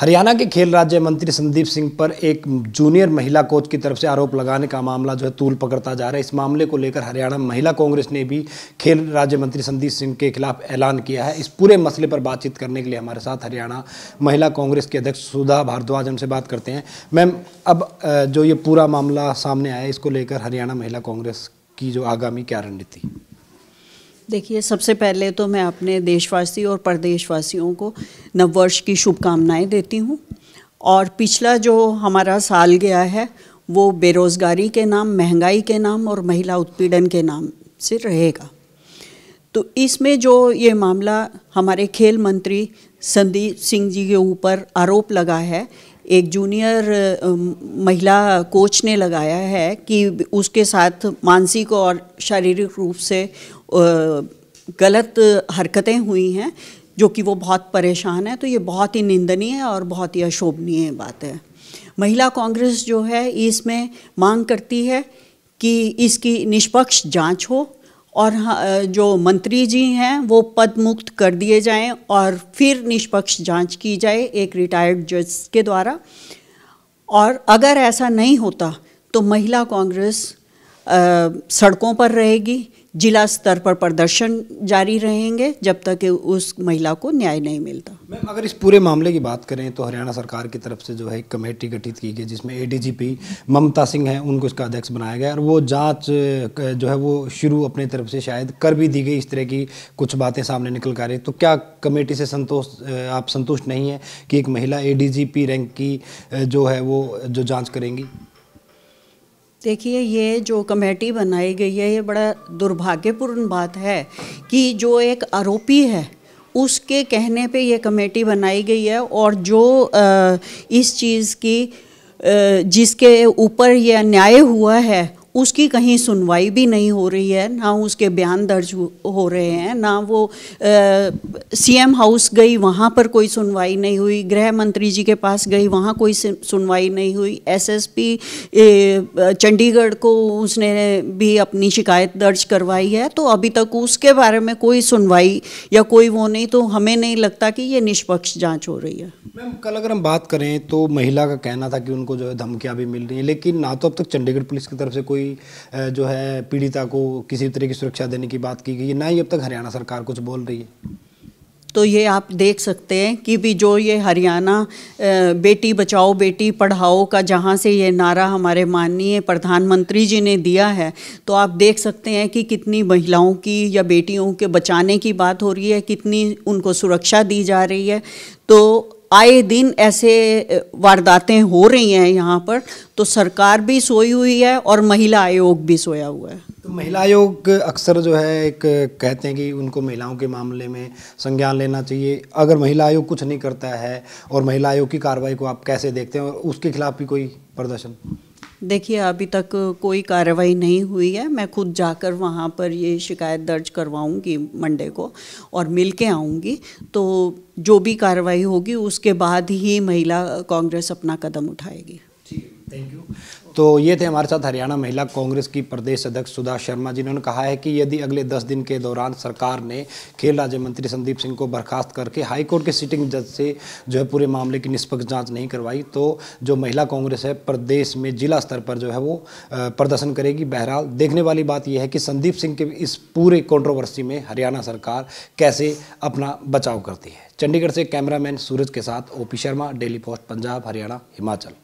हरियाणा के खेल राज्य मंत्री संदीप सिंह पर एक जूनियर महिला कोच की तरफ से आरोप लगाने का मामला जो है तूल पकड़ता जा रहा है इस मामले को लेकर हरियाणा महिला कांग्रेस ने भी खेल राज्य मंत्री संदीप सिंह के खिलाफ ऐलान किया है इस पूरे मसले पर बातचीत करने के लिए हमारे साथ हरियाणा महिला कांग्रेस के अध्यक्ष सुधा भारद्वाज हमसे बात करते हैं मैम अब जो ये पूरा मामला सामने आया इसको लेकर हरियाणा महिला कांग्रेस की जो आगामी क्या रणनीति देखिए सबसे पहले तो मैं अपने देशवासी और प्रदेशवासियों को नववर्ष की शुभकामनाएं देती हूँ और पिछला जो हमारा साल गया है वो बेरोज़गारी के नाम महंगाई के नाम और महिला उत्पीड़न के नाम से रहेगा तो इसमें जो ये मामला हमारे खेल मंत्री संदीप सिंह जी के ऊपर आरोप लगा है एक जूनियर महिला कोच ने लगाया है कि उसके साथ मानसिक और शारीरिक रूप से गलत हरकतें हुई हैं जो कि वो बहुत परेशान है तो ये बहुत ही निंदनीय और बहुत ही अशोभनीय बात है महिला कांग्रेस जो है इसमें मांग करती है कि इसकी निष्पक्ष जांच हो और हाँ, जो मंत्री जी हैं वो पद मुक्त कर दिए जाएं और फिर निष्पक्ष जांच की जाए एक रिटायर्ड जज के द्वारा और अगर ऐसा नहीं होता तो महिला कांग्रेस सड़कों पर रहेगी जिला स्तर पर प्रदर्शन जारी रहेंगे जब तक उस महिला को न्याय नहीं मिलता मैम अगर इस पूरे मामले की बात करें तो हरियाणा सरकार की तरफ से जो है एक कमेटी गठित की गई जिसमें एडीजीपी ममता सिंह हैं उनको इसका अध्यक्ष बनाया गया और वो जांच जो है वो शुरू अपने तरफ से शायद कर भी दी गई इस तरह की कुछ बातें सामने निकल कर रही तो क्या कमेटी से संतोष आप संतुष्ट नहीं है कि एक महिला ए रैंक की जो है वो जो जाँच करेंगी देखिए ये जो कमेटी बनाई गई है ये बड़ा दुर्भाग्यपूर्ण बात है कि जो एक आरोपी है उसके कहने पे ये कमेटी बनाई गई है और जो इस चीज़ की जिसके ऊपर यह अन्याय हुआ है उसकी कहीं सुनवाई भी नहीं हो रही है ना उसके बयान दर्ज हो रहे हैं ना वो सीएम हाउस गई वहाँ पर कोई सुनवाई नहीं हुई गृह मंत्री जी के पास गई वहाँ कोई सुनवाई नहीं हुई एसएसपी चंडीगढ़ को उसने भी अपनी शिकायत दर्ज करवाई है तो अभी तक उसके बारे में कोई सुनवाई या कोई वो नहीं तो हमें नहीं लगता कि ये निष्पक्ष जाँच हो रही है मैम कल अगर हम बात करें तो महिला का कहना था कि उनको जो है धमकियाँ भी मिल रही हैं लेकिन ना तो अब तक चंडीगढ़ पुलिस की तरफ से कोई कोई जो है पीड़िता को किसी तरह की सुरक्षा देने की बात की गई है ना ही अब तक हरियाणा सरकार कुछ बोल रही है तो ये आप देख सकते हैं कि भी जो ये हरियाणा बेटी बचाओ बेटी पढ़ाओ का जहाँ से ये नारा हमारे माननीय प्रधानमंत्री जी ने दिया है तो आप देख सकते हैं कि कितनी महिलाओं की या बेटियों के बचाने की बात हो रही है कितनी उनको सुरक्षा दी जा रही है तो आए दिन ऐसे वारदातें हो रही हैं यहाँ पर तो सरकार भी सोई हुई है और महिला आयोग भी सोया हुआ है तो महिला आयोग अक्सर जो है एक कहते हैं कि उनको महिलाओं के मामले में संज्ञान लेना चाहिए अगर महिला आयोग कुछ नहीं करता है और महिला आयोग की कार्रवाई को आप कैसे देखते हैं और उसके खिलाफ भी कोई प्रदर्शन देखिए अभी तक कोई कार्रवाई नहीं हुई है मैं खुद जाकर वहाँ पर ये शिकायत दर्ज करवाऊंगी मंडे को और मिल के आऊँगी तो जो भी कार्रवाई होगी उसके बाद ही महिला कांग्रेस अपना कदम उठाएगी थैंक यू तो ये थे हमारे साथ हरियाणा महिला कांग्रेस की प्रदेश अध्यक्ष सुधा शर्मा जिन्होंने कहा है कि यदि अगले दस दिन के दौरान सरकार ने खेल राज्य मंत्री संदीप सिंह को बर्खास्त करके हाईकोर्ट के सिटिंग जज से जो है पूरे मामले की निष्पक्ष जांच नहीं करवाई तो जो महिला कांग्रेस है प्रदेश में जिला स्तर पर जो है वो प्रदर्शन करेगी बहरहाल देखने वाली बात यह है कि संदीप सिंह के इस पूरे कॉन्ट्रोवर्सी में हरियाणा सरकार कैसे अपना बचाव करती है चंडीगढ़ से कैमरामैन सूरज के साथ ओ शर्मा डेली पोस्ट पंजाब हरियाणा हिमाचल